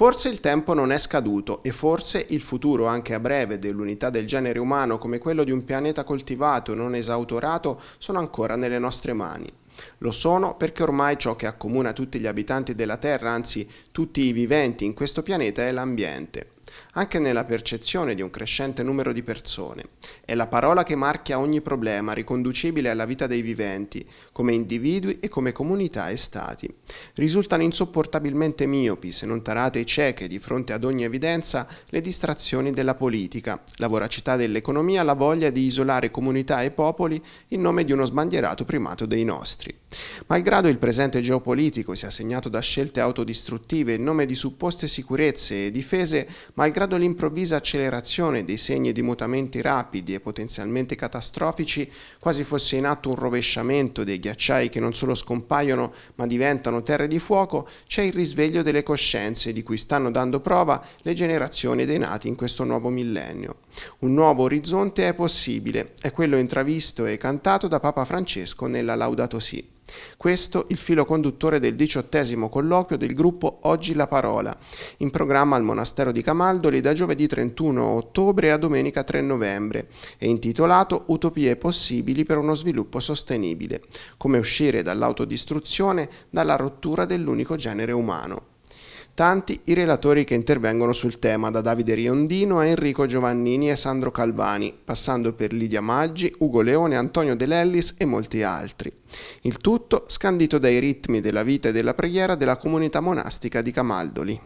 Forse il tempo non è scaduto e forse il futuro anche a breve dell'unità del genere umano come quello di un pianeta coltivato e non esautorato sono ancora nelle nostre mani. Lo sono perché ormai ciò che accomuna tutti gli abitanti della Terra, anzi tutti i viventi in questo pianeta, è l'ambiente anche nella percezione di un crescente numero di persone. È la parola che marchia ogni problema riconducibile alla vita dei viventi, come individui e come comunità e stati. Risultano insopportabilmente miopi, se non tarate e cieche di fronte ad ogni evidenza, le distrazioni della politica, la voracità dell'economia, la voglia di isolare comunità e popoli in nome di uno sbandierato primato dei nostri. Malgrado il presente geopolitico sia segnato da scelte autodistruttive in nome di supposte sicurezze e difese, malgrado l'improvvisa accelerazione dei segni di mutamenti rapidi e potenzialmente catastrofici, quasi fosse in atto un rovesciamento dei ghiacciai che non solo scompaiono ma diventano terre di fuoco, c'è il risveglio delle coscienze di cui stanno dando prova le generazioni dei nati in questo nuovo millennio. Un nuovo orizzonte è possibile, è quello intravisto e cantato da Papa Francesco nella Laudato Si. Questo il filo conduttore del diciottesimo colloquio del gruppo Oggi la Parola, in programma al Monastero di Camaldoli da giovedì 31 ottobre a domenica 3 novembre e intitolato Utopie possibili per uno sviluppo sostenibile, come uscire dall'autodistruzione, dalla rottura dell'unico genere umano tanti i relatori che intervengono sul tema, da Davide Riondino a Enrico Giovannini e Sandro Calvani, passando per Lidia Maggi, Ugo Leone, Antonio De Lellis e molti altri. Il tutto scandito dai ritmi della vita e della preghiera della comunità monastica di Camaldoli.